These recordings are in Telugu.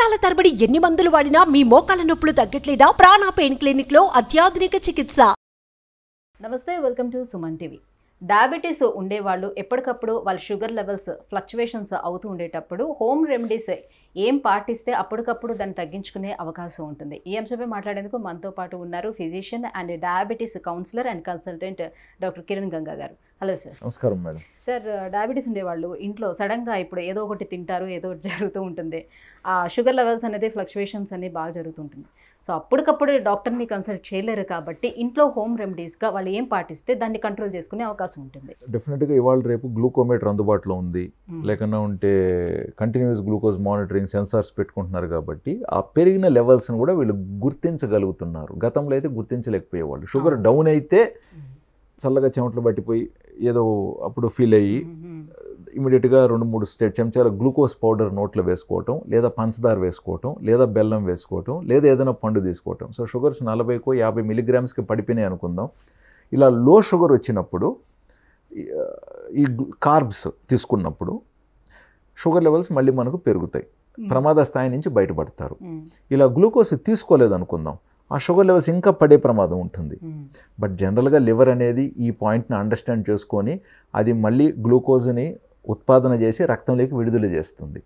సంవత్సరాల తరబడి ఎన్ని మందులు వాడినా మీ మోకాల నొప్పులు తగ్గట్లేదా ప్రాణ పెయిన్ క్లినిక్ లో అత్యాధునిక చికిత్స నమస్తే welcome to Suman TV diabetes ఉండేవాళ్ళు ఎప్పటికప్పుడు వాళ్ళ షుగర్ లెవెల్స్ ఫ్లక్చువేషన్స్ అవుతూ ఉండేటప్పుడు హోమ్ రెమెడీస్ ఏం పాటిస్తే అప్పటికప్పుడు దాన్ని తగ్గించుకునే అవకాశం ఉంటుంది ఈ అంశంపై మాట్లాడేందుకు మనతో పాటు ఉన్నారు physician and diabetes counsellor and consultant doctor Kiran Ganga గారు హలో సార్ నమస్కారం మేడం సార్ డయాబెటీస్ ఉండేవాళ్ళు ఇంట్లో సడన్గా ఇప్పుడు ఏదో ఒకటి తింటారు ఏదో ఒకటి జరుగుతూ ఉంటుంది ఆ షుగర్ లెవెల్స్ అనేది ఫ్లక్చువేషన్స్ అనేది బాగా జరుగుతుంటుంది సో అప్పటికప్పుడు డాక్టర్ని కన్సల్ట్ చేయలేరు కాబట్టి ఇంట్లో హోమ్ రెమెడీస్గా వాళ్ళు ఏం పాటిస్తే దాన్ని కంట్రోల్ చేసుకునే అవకాశం ఉంటుంది డెఫినెట్గా ఇవాళ రేపు గ్లూకోమీటర్ అందుబాటులో ఉంది లేకుండా ఉంటే కంటిన్యూస్ గ్లూకోజ్ మానిటరింగ్ సెన్సార్స్ పెట్టుకుంటున్నారు కాబట్టి ఆ పెరిగిన లెవెల్స్ని కూడా వీళ్ళు గుర్తించగలుగుతున్నారు గతంలో అయితే గుర్తించలేకపోయేవాళ్ళు షుగర్ డౌన్ అయితే చల్లగా చెమట్లు పట్టిపోయి ఏదో అప్పుడు ఫీల్ అయ్యి ఇమీడియట్గా రెండు మూడు స్టేట్ చెంచాల గ్లూకోజ్ పౌడర్ నోట్లో వేసుకోవటం లేదా పంచదార వేసుకోవటం లేదా బెల్లం వేసుకోవటం లేదా ఏదైనా పండు తీసుకోవటం సో షుగర్స్ నలభైకో యాభై మిలిగ్రామ్స్కి పడిపోయినాయి అనుకుందాం ఇలా లో షుగర్ వచ్చినప్పుడు ఈ కార్బ్స్ తీసుకున్నప్పుడు షుగర్ లెవెల్స్ మళ్ళీ మనకు పెరుగుతాయి ప్రమాద స్థాయి నుంచి బయటపడతారు ఇలా గ్లూకోజ్ తీసుకోలేదనుకుందాం ఆ షుగర్ లెవెల్స్ ఇంకా పడే ప్రమాదం ఉంటుంది బట్ జనరల్గా లివర్ అనేది ఈ పాయింట్ని అండర్స్టాండ్ చేసుకొని అది మళ్ళీ గ్లూకోజ్ని ఉత్పాదన చేసి రక్తంలోకి విడుదల చేస్తుంది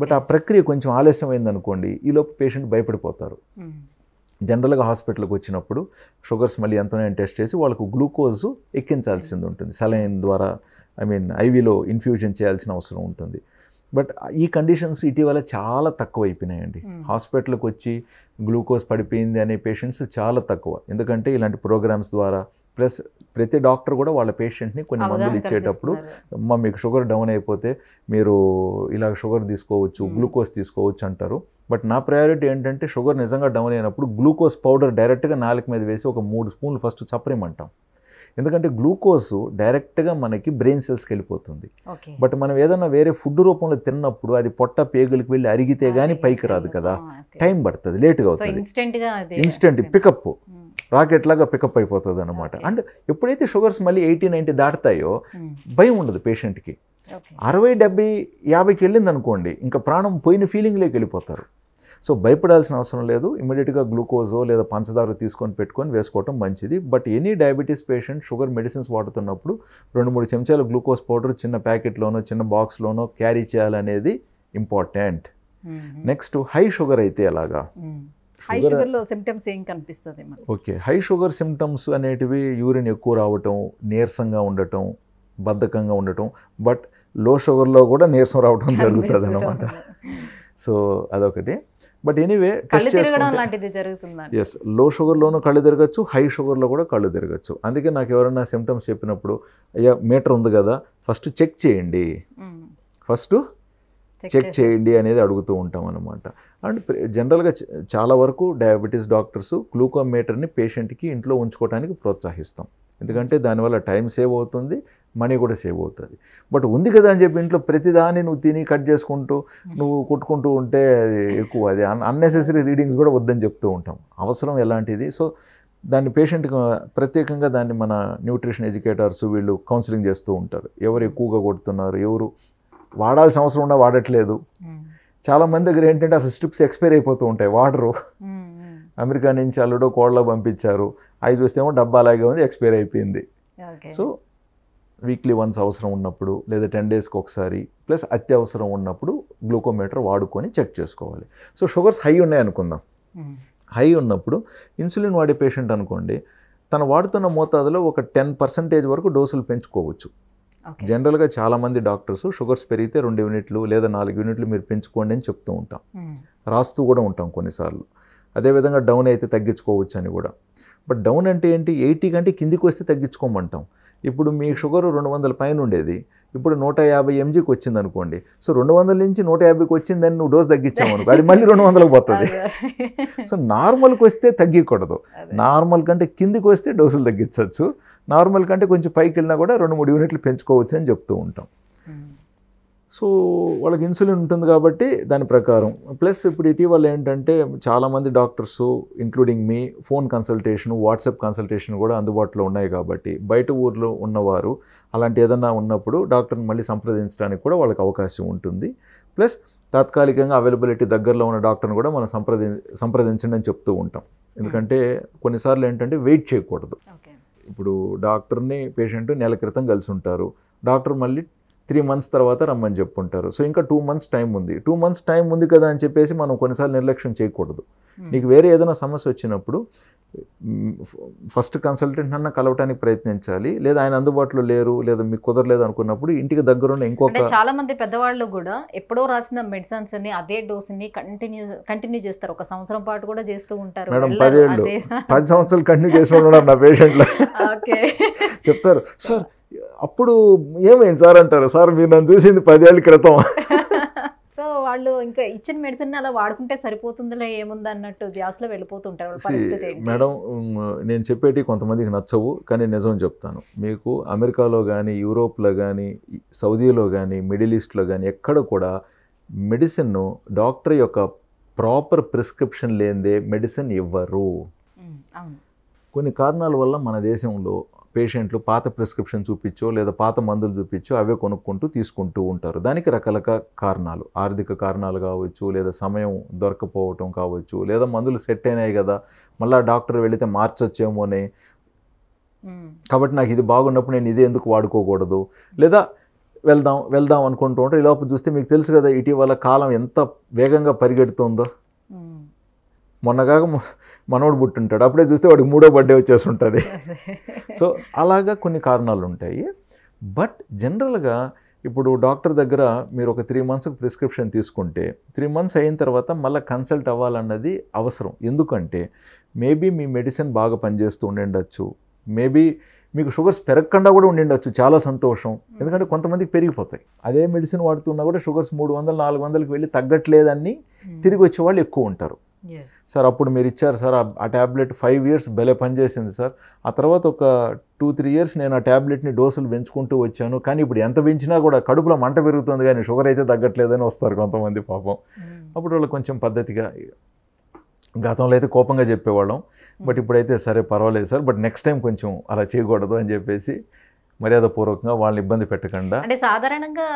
బట్ ఆ ప్రక్రియ కొంచెం ఆలస్యమైంది అనుకోండి ఈలోపు పేషెంట్ భయపడిపోతారు జనరల్గా హాస్పిటల్కి వచ్చినప్పుడు షుగర్స్ మళ్ళీ ఎంతనే టెస్ట్ చేసి వాళ్ళకు గ్లూకోజ్ ఎక్కించాల్సింది ఉంటుంది సలైన్ ద్వారా ఐ మీన్ ఐవీలో ఇన్ఫ్యూజన్ చేయాల్సిన అవసరం ఉంటుంది బట్ ఈ కండిషన్స్ ఇటీవల చాలా తక్కువ అయిపోయినాయండి హాస్పిటల్కి వచ్చి గ్లూకోజ్ పడిపోయింది అనే పేషెంట్స్ చాలా తక్కువ ఎందుకంటే ఇలాంటి ప్రోగ్రామ్స్ ద్వారా ప్లస్ ప్రతి డాక్టర్ కూడా వాళ్ళ పేషెంట్ని కొన్ని మందులు ఇచ్చేటప్పుడు అమ్మ మీకు షుగర్ డౌన్ అయిపోతే మీరు ఇలా షుగర్ తీసుకోవచ్చు గ్లూకోజ్ తీసుకోవచ్చు అంటారు బట్ నా ప్రయారిటీ ఏంటంటే షుగర్ నిజంగా డౌన్ అయినప్పుడు గ్లూకోజ్ పౌడర్ డైరెక్ట్గా నాలుగు మీద వేసి ఒక మూడు స్పూన్లు ఫస్ట్ చప్పరిమంటాం ఎందుకంటే గ్లూకోజ్ డైరెక్ట్గా మనకి బ్రెయిన్ సెల్స్కి వెళ్ళిపోతుంది బట్ మనం ఏదైనా వేరే ఫుడ్ రూపంలో తిన్నప్పుడు అది పొట్ట పేగులకు వెళ్ళి అరిగితే కానీ పైకి రాదు కదా టైం పడుతుంది లేట్గా అవుతుంది ఇన్స్టెంట్ పికప్ రాకెట్ లాగా పికప్ అయిపోతుంది అనమాట అండ్ ఎప్పుడైతే షుగర్స్ మళ్ళీ ఎయిటీ నైంటీ దాటుతాయో భయం ఉండదు పేషెంట్కి అరవై డెబ్బై యాభైకి వెళ్ళింది అనుకోండి ఇంకా ప్రాణం పోయిన ఫీలింగ్లోకి వెళ్ళిపోతారు సో భయపడాల్సిన అవసరం లేదు ఇమీడియట్గా గ్లూకోజో లేదా పంచదార తీసుకొని పెట్టుకొని వేసుకోవటం మంచిది but any diabetes patient sugar medicines వాడుతున్నప్పుడు రెండు మూడు చెంచాలు గ్లూకోజ్ పౌడర్ చిన్న ప్యాకెట్లోనో చిన్న బాక్స్లోనో క్యారీ చేయాలనేది ఇంపార్టెంట్ నెక్స్ట్ హై షుగర్ అయితే ఎలాగా హై షుగర్లో సిమ్టమ్స్ ఏం కనిపిస్తుంది ఓకే హై షుగర్ సిమ్టమ్స్ అనేటివి యూరిన్ ఎక్కువ రావటం నీరసంగా ఉండటం బద్ధకంగా ఉండటం బట్ లో షుగర్లో కూడా నీరసం రావటం జరుగుతుంది అనమాట సో అదొకటి బట్ ఎనీవే టెస్ట్ ఎస్ లో షుగర్లోనూ కళ్ళు తిరగచ్చు హై షుగర్లో కూడా కళ్ళు తిరగచ్చు అందుకే నాకు ఎవరైనా సిమ్టమ్స్ చెప్పినప్పుడు అయ్యా మీటర్ ఉంది కదా ఫస్ట్ చెక్ చేయండి ఫస్ట్ చెక్ చేయండి అనేది అడుగుతూ ఉంటాం అనమాట అండ్ జనరల్గా చాలా వరకు డయాబెటీస్ డాక్టర్స్ గ్లూకోమీటర్ని పేషెంట్కి ఇంట్లో ఉంచుకోవడానికి ప్రోత్సహిస్తాం ఎందుకంటే దానివల్ల టైం సేవ్ అవుతుంది మనీ కూడా సేవ్ అవుతుంది బట్ ఉంది కదా అని చెప్పి ఇంట్లో ప్రతిదాన్ని నువ్వు తిని కట్ చేసుకుంటూ నువ్వు కుట్టుకుంటూ ఉంటే అది ఎక్కువ అది అన్నెసెసరీ రీడింగ్స్ కూడా వద్దని చెప్తూ ఉంటాం అవసరం ఎలాంటిది సో దాన్ని పేషెంట్కి ప్రత్యేకంగా దాన్ని మన న్యూట్రిషన్ ఎడ్యుకేటర్స్ వీళ్ళు కౌన్సిలింగ్ చేస్తూ ఉంటారు ఎవరు ఎక్కువగా కొడుతున్నారు ఎవరు వాడాల్సిన అవసరం ఉన్నా వాడట్లేదు చాలా మంది దగ్గర ఏంటంటే అసలు స్ట్రిప్స్ ఎక్స్పైర్ అయిపోతూ ఉంటాయి వాటరు అమెరికా నుంచి అల్లుడో కోళ్ళ పంపించారు అవి చూస్తేమో డబ్బా అలాగే ఉంది ఎక్స్పైర్ అయిపోయింది సో వీక్లీ వన్స్ అవసరం ఉన్నప్పుడు లేదా టెన్ డేస్కి ఒకసారి ప్లస్ అత్యవసరం ఉన్నప్పుడు గ్లూకోమీటర్ వాడుకొని చెక్ చేసుకోవాలి సో షుగర్స్ హై ఉన్నాయి అనుకుందాం హై ఉన్నప్పుడు ఇన్సులిన్ వాడే పేషెంట్ అనుకోండి తను వాడుతున్న మోతాదులో ఒక టెన్ పర్సెంటేజ్ వరకు డోసులు పెంచుకోవచ్చు జనరల్గా చాలామంది డాక్టర్స్ షుగర్స్ పెరిగితే రెండు యూనిట్లు లేదా నాలుగు యూనిట్లు మీరు పెంచుకోండి అని చెప్తూ ఉంటాం రాస్తూ కూడా ఉంటాం కొన్నిసార్లు అదేవిధంగా డౌన్ అయితే తగ్గించుకోవచ్చు అని కూడా బట్ డౌన్ అంటే ఏంటి ఎయిటీ కంటే కిందికి వస్తే తగ్గించుకోమంటాం ఇప్పుడు మీ షుగర్ రెండు వందల పైన ఉండేది ఇప్పుడు నూట యాభై ఎంజీకి వచ్చింది అనుకోండి సో రెండు వందల నుంచి నూట యాభైకి వచ్చిందని నువ్వు డోస్ తగ్గించావు అనుకో అది మళ్ళీ రెండు వందలకు పోతుంది సో నార్మల్కి వస్తే తగ్గకూడదు నార్మల్ కంటే కిందికి వస్తే డోసులు తగ్గించవచ్చు నార్మల్ కంటే కొంచెం పైకి వెళ్ళినా కూడా రెండు మూడు యూనిట్లు పెంచుకోవచ్చు అని చెప్తూ ఉంటాం సో వాళ్ళకి ఇన్సులిన్ ఉంటుంది కాబట్టి దాని ప్రకారం ప్లస్ ఇప్పుడు ఇటీవల ఏంటంటే చాలామంది doctors including me phone consultation WhatsApp consultation కూడా అందుబాటులో ఉన్నాయి కాబట్టి బయట ఊర్లో ఉన్నవారు అలాంటి ఏదన్నా ఉన్నప్పుడు డాక్టర్ని మళ్ళీ సంప్రదించడానికి కూడా వాళ్ళకి అవకాశం ఉంటుంది ప్లస్ తాత్కాలికంగా అవైలబిలిటీ దగ్గరలో ఉన్న డాక్టర్ని కూడా మనం సంప్రదించ సంప్రదించండి అని చెప్తూ ఉంటాం ఎందుకంటే కొన్నిసార్లు ఏంటంటే వెయిట్ చేయకూడదు ఇప్పుడు డాక్టర్ని పేషెంట్ నెల క్రితం కలిసి ఉంటారు డాక్టర్ మళ్ళీ త్రీ మంత్స్ తర్వాత రమ్మని చెప్పుంటారు సో ఇంకా టూ మంత్స్ టైం ఉంది టూ మంత్స్ టైం ఉంది కదా అని చెప్పేసి మనం కొన్నిసార్లు నిర్లక్ష్యం చేయకూడదు నీకు వేరే ఏదైనా సమస్య వచ్చినప్పుడు ఫస్ట్ కన్సల్టెంట్ అన్న కలవటానికి ప్రయత్నించాలి లేదా ఆయన అందుబాటులో లేరు లేదా మీకు కుదరలేదు అనుకున్నప్పుడు ఇంటికి దగ్గరున్న ఇంకొక చాలా మంది పెద్దవాళ్ళు కూడా ఎప్పుడో రాసిన మెడిసిన్స్ ని అదే డోస్ ని కంటిన్యూ కంటిన్యూ చేస్తారు ఒక సంవత్సరం పాటు కూడా చేస్తూ ఉంటారు మేడం పది సంవత్సరాలు కంటిన్యూ చేసి ఉన్నారు నా పేషెంట్లు చెప్తారు సార్ అప్పుడు ఏమైంది సార్ అంటారు సార్ మీరు నన్ను చూసింది పదేళ్ళ క్రితం సో వాళ్ళు ఇంకా ఇచ్చిన మెడిసిన్ అలా వాడుకుంటే సరిపోతుందిలే ఏముంది అన్నట్టు ధ్యాసలో వెళ్ళిపోతుంటారు మేడం నేను చెప్పేటి కొంతమందికి నచ్చవు కానీ నిజం చెప్తాను మీకు అమెరికాలో కానీ యూరోప్లో కానీ సౌదీలో కానీ మిడిల్ ఈస్ట్లో కానీ ఎక్కడ కూడా మెడిసిన్ను డాక్టర్ యొక్క ప్రాపర్ ప్రిస్క్రిప్షన్ లేనిదే మెడిసిన్ ఇవ్వరు కొన్ని కారణాల వల్ల మన దేశంలో పేషెంట్లు పాత ప్రిస్క్రిప్షన్ చూపించో లేదా పాత మందులు చూపించో అవే కొనుక్కుంటూ తీసుకుంటూ ఉంటారు దానికి రకరకాల కారణాలు ఆర్థిక కారణాలు కావచ్చు లేదా సమయం దొరకపోవటం కావచ్చు లేదా మందులు సెట్ అయినాయి కదా మళ్ళీ డాక్టర్ వెళితే మార్చొచ్చేమోనే కాబట్టి నాకు ఇది బాగున్నప్పుడు నేను ఇదే ఎందుకు వాడుకోకూడదు లేదా వెళ్దాం వెళ్దాం అనుకుంటూ ఉంటే ఈ లోపల చూస్తే మీకు తెలుసు కదా ఇటీవల కాలం ఎంత వేగంగా పరిగెడుతుందో మొన్నగా మనోడు పుట్టుంటాడు అప్పుడే చూస్తే వాడికి మూడో బర్త్డే వచ్చేసి ఉంటుంది సో అలాగా కొన్ని కారణాలు ఉంటాయి బట్ జనరల్గా ఇప్పుడు డాక్టర్ దగ్గర మీరు ఒక త్రీ మంత్స్కి ప్రిస్క్రిప్షన్ తీసుకుంటే త్రీ మంత్స్ అయిన తర్వాత మళ్ళీ కన్సల్ట్ అవ్వాలన్నది అవసరం ఎందుకంటే మేబీ మీ మెడిసిన్ బాగా పనిచేస్తూ ఉండిండొచ్చు మేబీ మీకు షుగర్స్ పెరగకుండా కూడా ఉండిండొచ్చు చాలా సంతోషం ఎందుకంటే కొంతమందికి పెరిగిపోతాయి అదే మెడిసిన్ వాడుతున్నా కూడా షుగర్స్ మూడు వందలు నాలుగు వందలకి వెళ్ళి తగ్గట్లేదని తిరిగి వచ్చే వాళ్ళు ఎక్కువ ఉంటారు సార్ అప్పుడు మీరు ఇచ్చారు సార్ ఆ ట్యాబ్లెట్ ఫైవ్ ఇయర్స్ బలే పనిచేసింది సార్ ఆ తర్వాత ఒక టూ త్రీ ఇయర్స్ నేను ఆ ట్యాబ్లెట్ని డోసులు పెంచుకుంటూ వచ్చాను కానీ ఇప్పుడు ఎంత పెంచినా కూడా కడుపులో మంట పెరుగుతుంది కానీ షుగర్ అయితే తగ్గట్లేదని వస్తారు కొంతమంది పాపం hmm. అప్పుడు వాళ్ళు కొంచెం పద్ధతిగా గతంలో అయితే కోపంగా చెప్పేవాళ్ళం hmm. బట్ ఇప్పుడైతే సరే పర్వాలేదు సార్ బట్ నెక్స్ట్ టైం కొంచెం అలా చేయకూడదు అని చెప్పేసి మర్యాదపూర్వకంగా వాళ్ళని ఇబ్బంది పెట్టకుండా అంటే సాధారణంగా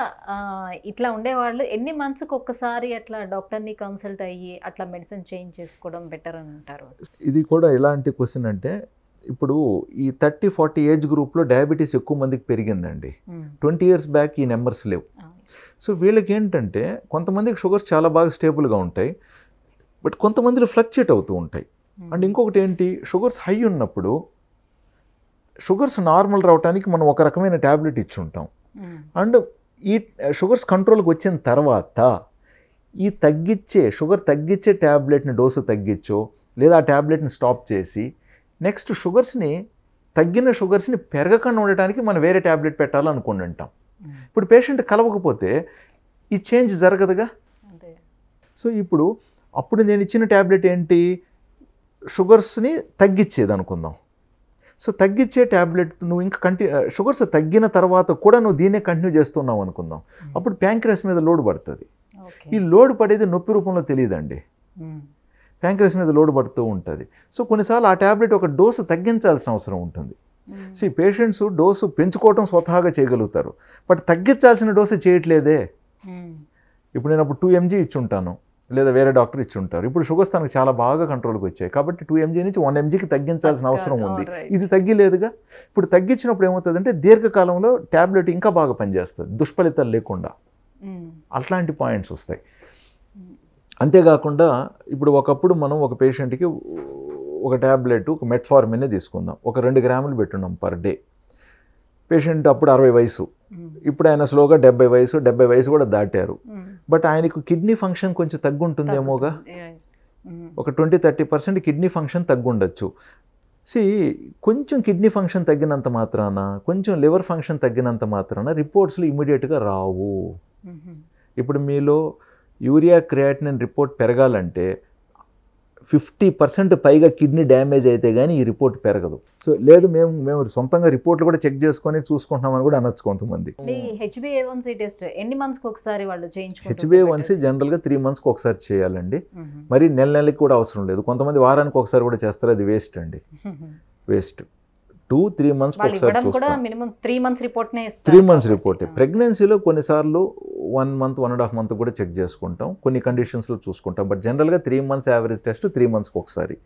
ఇట్లా ఉండేవాళ్ళు ఎన్ని మంత్స్కి ఒక్కసారి అట్లా డాక్టర్ని కన్సల్ట్ అయ్యి అట్లా మెడిసిన్ చేంజ్ చేసుకోవడం బెటర్ అని అంటారు ఇది కూడా ఎలాంటి క్వశ్చన్ అంటే ఇప్పుడు ఈ థర్టీ ఫార్టీ ఏజ్ గ్రూప్లో డయాబెటీస్ ఎక్కువ మందికి పెరిగిందండి ట్వంటీ ఇయర్స్ బ్యాక్ ఈ నెంబర్స్ లేవు సో వీళ్ళకి ఏంటంటే కొంతమందికి షుగర్స్ చాలా బాగా స్టేబుల్గా ఉంటాయి బట్ కొంతమందిలో ఫ్లక్చుయేట్ అవుతూ ఉంటాయి అండ్ ఇంకొకటి ఏంటి షుగర్స్ హై ఉన్నప్పుడు షుగర్స్ నార్మల్ రావడానికి మనం ఒక రకమైన ట్యాబ్లెట్ ఇచ్చి ఉంటాం అండ్ ఈ షుగర్స్ కంట్రోల్కి వచ్చిన తర్వాత ఈ తగ్గించే షుగర్ తగ్గించే ట్యాబ్లెట్ని డోసు తగ్గించో లేదా ఆ ట్యాబ్లెట్ని స్టాప్ చేసి నెక్స్ట్ షుగర్స్ని తగ్గిన షుగర్స్ని పెరగకుండా ఉండటానికి మనం వేరే ట్యాబ్లెట్ పెట్టాలనుకుని ఉంటాం ఇప్పుడు పేషెంట్ కలవకపోతే ఈ చేంజ్ జరగదుగా సో ఇప్పుడు అప్పుడు నేను ఇచ్చిన ట్యాబ్లెట్ ఏంటి షుగర్స్ని తగ్గించేది అనుకుందాం సో తగ్గించే ట్యాబ్లెట్ నువ్వు ఇంకా కంటి షుగర్స్ తగ్గిన తర్వాత కూడా నువ్వు దీన్నే కంటిన్యూ చేస్తున్నావు అనుకుందాం అప్పుడు ప్యాంక్రస్ మీద లోడ్ పడుతుంది ఈ లోడ్ పడేది నొప్పి రూపంలో తెలియదండి ప్యాంక్రస్ మీద లోడ్ పడుతూ ఉంటుంది సో కొన్నిసార్లు ఆ ట్యాబ్లెట్ ఒక డోసు తగ్గించాల్సిన అవసరం ఉంటుంది సో ఈ పేషెంట్స్ డోసు పెంచుకోవటం స్వతహాగా చేయగలుగుతారు బట్ తగ్గించాల్సిన డోసు చేయట్లేదే ఇప్పుడు నేను అప్పుడు టూ ఎంజీ ఇచ్చుంటాను లేదా వేరే డాక్టర్ ఇచ్చి ఉంటారు ఇప్పుడు షుగర్స్ తనకు చాలా బాగా కంట్రోల్కి వచ్చాయి కాబట్టి టూ ఎంజీ నుంచి వన్ ఎంజీకి తగ్గించాల్సిన అవసరం ఉంది ఇది తగ్గిలేదుగా ఇప్పుడు తగ్గించినప్పుడు ఏమవుతుందంటే దీర్ఘకాలంలో ట్యాబ్లెట్ ఇంకా బాగా పనిచేస్తుంది దుష్ఫలితాలు లేకుండా అట్లాంటి పాయింట్స్ వస్తాయి అంతేకాకుండా ఇప్పుడు ఒకప్పుడు మనం ఒక పేషెంట్కి ఒక ట్యాబ్లెట్ ఒక మెట్ఫార్మినే తీసుకుందాం ఒక రెండు గ్రాములు పెట్టున్నాం పర్ డే పేషెంట్ అప్పుడు అరవై వయసు ఇప్పుడు ఆయన స్లోగా డెబ్బై వయసు డెబ్బై వయసు కూడా దాటారు బట్ ఆయనకు కిడ్నీ ఫంక్షన్ కొంచెం తగ్గుంటుందేమోగా ఒక twenty thirty percent kidney function తగ్గుండొచ్చు సి కొంచెం కిడ్నీ ఫంక్షన్ తగ్గినంత మాత్రాన కొంచెం లివర్ ఫంక్షన్ తగ్గినంత మాత్రాన రిపోర్ట్స్లు ఇమీడియట్గా రావు ఇప్పుడు మీలో యూరియా క్రియాటినిన్ రిపోర్ట్ పెరగాలంటే ఫిఫ్టీ పర్సెంట్ పైగా కిడ్నీ డ్యామేజ్ అయితే కానీ ఈ రిపోర్ట్ పెరగదు సో లేదు మేము మేము సొంతంగా రిపోర్ట్లు కూడా చెక్ చేసుకొని చూసుకుంటున్నామని కూడా అనొచ్చు కొంతమంది హెచ్బిఏ వన్సీ ఎన్ని మంత్స్కి ఒకసారి వాళ్ళు జనరల్గా త్రీ మంత్స్కి ఒకసారి చేయాలండి మరి నెల నెలకి కూడా అవసరం లేదు కొంతమంది వారానికి ఒకసారి కూడా చేస్తారు అది వేస్ట్ అండి వేస్ట్ టూ త్రీ మంత్స్ ఒకసారి చూస్తాం minimum three months report three months రిపోర్టే ప్రెగ్నెన్సీలో కొన్నిసార్లు one month one and half month కూడా చెక్ చేసుకుంటాం కొన్ని కండిషన్స్లో చూసుకుంటాం బట్ జనరల్గా three months average test three మంత్స్కి ఒకసారి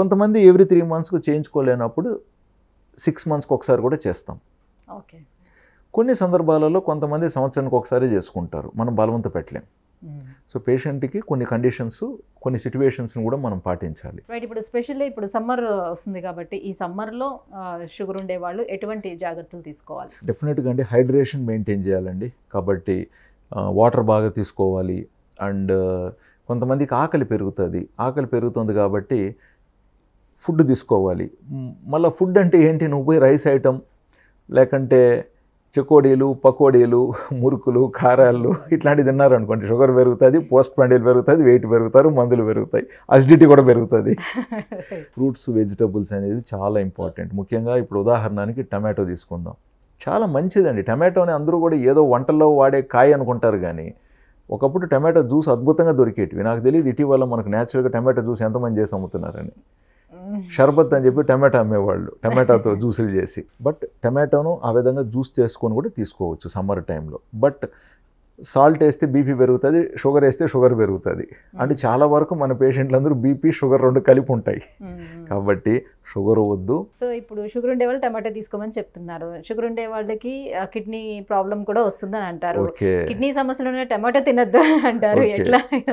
కొంతమంది ఎవ్రీ త్రీ మంత్స్కి చేయించుకోలేనప్పుడు సిక్స్ మంత్స్కి ఒకసారి కూడా చేస్తాం ఓకే కొన్ని సందర్భాలలో కొంతమంది సంవత్సరానికి ఒకసారి చేసుకుంటారు మనం బలవంత పెట్టలేం సో పేషెంట్కి కొన్ని కండిషన్స్ కొన్ని సిచ్యువేషన్స్ని కూడా మనం పాటించాలి రైట్ ఇప్పుడు స్పెషల్లీ ఇప్పుడు సమ్మర్ వస్తుంది కాబట్టి ఈ సమ్మర్లో షుగర్ ఉండే వాళ్ళు ఎటువంటి జాగ్రత్తలు తీసుకోవాలి డెఫినెట్గా అంటే హైడ్రేషన్ మెయింటైన్ చేయాలండి కాబట్టి వాటర్ బాగా తీసుకోవాలి అండ్ కొంతమందికి ఆకలి పెరుగుతుంది ఆకలి పెరుగుతుంది కాబట్టి ఫుడ్ తీసుకోవాలి మళ్ళీ ఫుడ్ అంటే ఏంటి నువ్వు పోయి రైస్ ఐటమ్ లేకంటే చకోడీలు పకోడీలు మురుకులు కారాలు ఇట్లాంటివి తిన్నారనుకోండి షుగర్ పెరుగుతుంది పోస్ట్ పండిల్ పెరుగుతుంది వెయిట్ పెరుగుతారు మందులు పెరుగుతాయి అసిడిటీ కూడా పెరుగుతుంది ఫ్రూట్స్ వెజిటబుల్స్ అనేది చాలా ఇంపార్టెంట్ ముఖ్యంగా ఇప్పుడు ఉదాహరణకి టమాటో తీసుకుందాం చాలా మంచిదండి టమాటోని అందరూ కూడా ఏదో వంటల్లో వాడే కాయ అనుకుంటారు కానీ ఒకప్పుడు టమాటో జ్యూస్ అద్భుతంగా దొరికేటివి నాకు తెలియదు ఇటీవల మనకు న్యాచురల్గా టమాటో జ్యూస్ ఎంతమంది చేసి అమ్ముతున్నారని షర్బత్ అని చెప్పి టమాటా అమ్మేవాళ్ళు టమాటాతో జ్యూసులు చేసి బట్ టమాటాను ఆ విధంగా జ్యూస్ చేసుకొని కూడా తీసుకోవచ్చు సమ్మర్ టైంలో బట్ సాల్ట్ వేస్తే బీపీ పెరుగుతుంది షుగర్ వేస్తే షుగర్ పెరుగుతుంది అంటే hmm. చాలా వరకు మన పేషెంట్లు అందరూ బీపీ షుగర్ రెండు కలిపి ఉంటాయి hmm. కాబట్టి షుగర్ వద్దు సో ఇప్పుడు షుగర్ ఉండే వాళ్ళు టమాటా తీసుకోమని చెప్తున్నారు షుగర్ ఉండే వాళ్ళకి కిడ్నీ ప్రాబ్లం కూడా వస్తుందని అంటారు కిడ్నీ సమస్యలు టమాటా తినద్దు అంటారు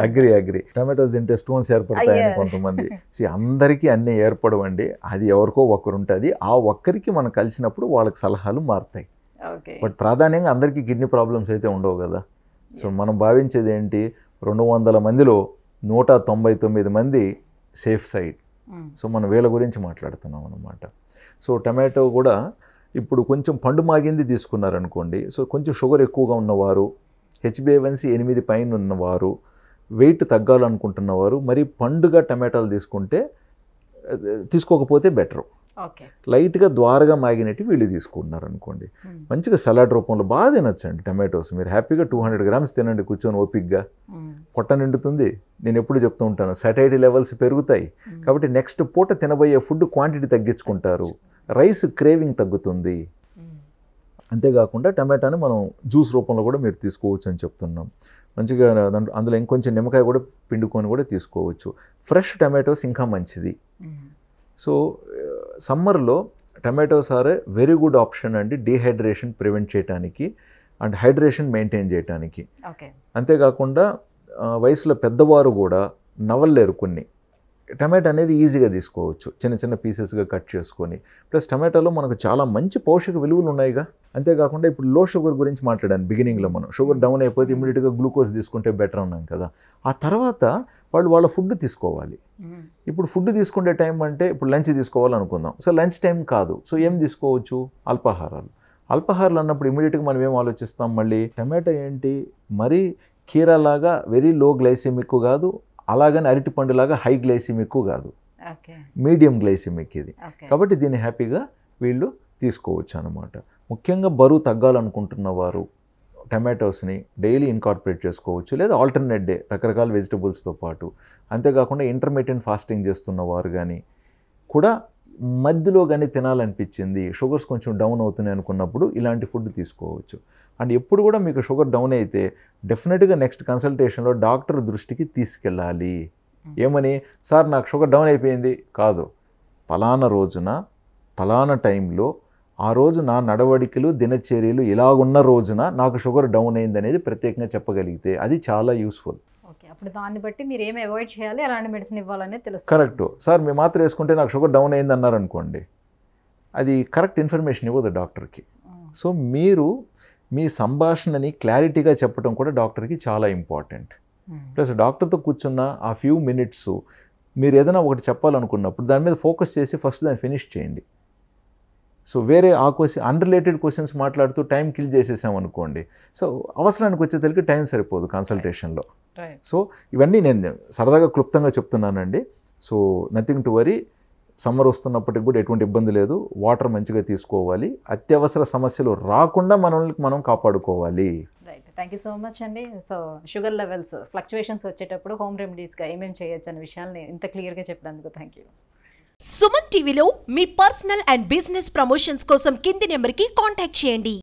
అగ్రి అగ్రి టమాటోస్ తింటే స్టోన్స్ ఏర్పడతాయని కొంతమంది అందరికి అన్నీ ఏర్పడవండి అది ఎవరికో ఒకరు ఉంటుంది ఆ ఒక్కరికి మనం కలిసినప్పుడు వాళ్ళకి సలహాలు మారుతాయి బట్ ప్రాధాన్యంగా అందరికీ కిడ్నీ ప్రాబ్లమ్స్ అయితే ఉండవు కదా సో మనం భావించేది ఏంటి రెండు వందల మందిలో నూట తొంభై తొమ్మిది మంది సేఫ్ సైడ్ hmm. సో మనం వీళ్ళ గురించి మాట్లాడుతున్నాం అనమాట సో టమాటో కూడా ఇప్పుడు కొంచెం పండు మాగింది తీసుకున్నారనుకోండి సో కొంచెం షుగర్ ఎక్కువగా ఉన్నవారు హెచ్బిఏవన్సీ ఎనిమిది పైన ఉన్నవారు వెయిట్ తగ్గాలనుకుంటున్నవారు మరి పండుగ టమాటాలు తీసుకుంటే తీసుకోకపోతే బెటరు లైట్గా ద్వారగా మాగినట్టు వీళ్ళు తీసుకుంటున్నారు అనుకోండి మంచిగా సలాడ్ రూపంలో బాగా తినచ్చండి టమాటోస్ మీరు హ్యాపీగా టూ హండ్రెడ్ గ్రామ్స్ తినండి కూర్చొని ఓపిక్గా పొట్ట నిండుతుంది నేను ఎప్పుడు చెప్తూ ఉంటాను సటైటీ లెవెల్స్ పెరుగుతాయి కాబట్టి నెక్స్ట్ పూట తినబోయే ఫుడ్ క్వాంటిటీ తగ్గించుకుంటారు రైస్ క్రేవింగ్ తగ్గుతుంది అంతేకాకుండా టమాటాని మనం జ్యూస్ రూపంలో కూడా మీరు తీసుకోవచ్చు అని చెప్తున్నాం మంచిగా అందులో ఇంకొంచెం నిమ్మకాయ కూడా పిండుకొని కూడా తీసుకోవచ్చు ఫ్రెష్ టమాటోస్ ఇంకా మంచిది సో సమ్మర్లో tomatoes are very good option అండి డీహైడ్రేషన్ ప్రివెంట్ చేయడానికి అండ్ హైడ్రేషన్ మెయింటైన్ చేయడానికి అంతేకాకుండా వయసులో పెద్దవారు కూడా నవలలేరు కొన్ని టమాటా అనేది ఈజీగా తీసుకోవచ్చు చిన్న చిన్న పీసెస్గా కట్ చేసుకొని ప్లస్ టమాటాలో మనకు చాలా మంచి పోషక విలువలు ఉన్నాయిగా అంతేకాకుండా ఇప్పుడు లో షుగర్ గురించి మాట్లాడాను బిగినింగ్లో మనం షుగర్ డౌన్ అయిపోతే ఇమీడియట్గా గ్లూకోజ్ తీసుకుంటే బెటర్ ఉన్నాం కదా ఆ తర్వాత వాళ్ళు వాళ్ళ ఫుడ్ తీసుకోవాలి ఇప్పుడు ఫుడ్ తీసుకునే టైం అంటే ఇప్పుడు లంచ్ తీసుకోవాలనుకుందాం సో లంచ్ టైం కాదు సో ఏం తీసుకోవచ్చు అల్పాహారాలు అల్పాహారాలు అన్నప్పుడు ఇమీడియట్గా మనం ఏం ఆలోచిస్తాం మళ్ళీ టమాటా ఏంటి మరీ కీరలాగా వెరీ లో గ్లైసెమిక్ కాదు అలాగని అరటి పండులాగా హై గ్లైసిమ్ ఎక్కువ కాదు మీడియం గ్లైసిమిక్ ఇది కాబట్టి దీన్ని హ్యాపీగా వీళ్ళు తీసుకోవచ్చు అనమాట ముఖ్యంగా బరువు తగ్గాలనుకుంటున్న వారు టమాటోస్ని డైలీ ఇన్కార్పొరేట్ చేసుకోవచ్చు లేదా ఆల్టర్నేట్ డే రకరకాల వెజిటబుల్స్తో పాటు అంతేకాకుండా ఇంటర్మీడియట్ ఫాస్టింగ్ చేస్తున్న వారు కానీ కూడా మధ్యలో కానీ తినాలనిపించింది షుగర్స్ కొంచెం డౌన్ అవుతున్నాయి అనుకున్నప్పుడు ఇలాంటి ఫుడ్ తీసుకోవచ్చు అండ్ ఎప్పుడు కూడా మీకు షుగర్ డౌన్ అయితే డెఫినెట్గా నెక్స్ట్ కన్సల్టేషన్లో డాక్టర్ దృష్టికి తీసుకెళ్ళాలి ఏమని సార్ నాకు షుగర్ డౌన్ అయిపోయింది కాదు ఫలానా రోజున ఫలానా టైంలో ఆ రోజు నా నడవడికలు దినచర్యలు ఇలాగున్న రోజున నాకు షుగర్ డౌన్ అయింది అనేది ప్రత్యేకంగా చెప్పగలిగితే అది చాలా యూస్ఫుల్ ఓకే అప్పుడు దాన్ని బట్టి మీరు ఏమి అవాయిడ్ చేయాలి ఎలాంటి మెడిసిన్ ఇవ్వాలని తెలుసు కరెక్ట్ సార్ మీ మాత్రం వేసుకుంటే నాకు షుగర్ డౌన్ అయింది అన్నారు అనుకోండి అది కరెక్ట్ ఇన్ఫర్మేషన్ ఇవ్వదు డాక్టర్కి సో మీరు మీ సంభాషణని క్లారిటీగా చెప్పడం కూడా డాక్టర్కి చాలా ఇంపార్టెంట్ ప్లస్ డాక్టర్తో కూర్చున్న ఆ ఫ్యూ మినిట్స్ మీరు ఏదైనా ఒకటి చెప్పాలనుకున్నప్పుడు దాని మీద ఫోకస్ చేసి ఫస్ట్ దాన్ని ఫినిష్ చేయండి సో వేరే ఆ క్వశ్చన్ అన్రిలేటెడ్ క్వశ్చన్స్ మాట్లాడుతూ టైం కిల్ చేసేసామనుకోండి సో అవసరానికి వచ్చే వచ్చేసరికి టైం సరిపోదు కన్సల్టేషన్లో సో ఇవన్నీ నేను సరదాగా క్లుప్తంగా చెప్తున్నానండి so nothing to worry summer వస్తున్నప్పటికి కూడా ఎటువంటి ఇబ్బంది లేదు వాటర్ మంచిగా తీసుకోవాలి అత్యవసర సమస్యలు రాకుండా మనల్ని మనం కాపాడుకోవాలి థ్యాంక్ యూ సో మచ్ అండి సో షుగర్ లెవెల్స్ ఫ్లక్చువేషన్స్ వచ్చేటప్పుడు హోమ్ రెమెడీస్గా ఏమేమి చేయొచ్చు అనే విషయాన్ని ఇంత క్లియర్గా చెప్పినందుకు థ్యాంక్ యూ సుమన్ టీవీలో మీ పర్సనల్ అండ్ బిజినెస్ ప్రమోషన్స్ కోసం కింది నెంబర్కి కాంటాక్ట్ చేయండి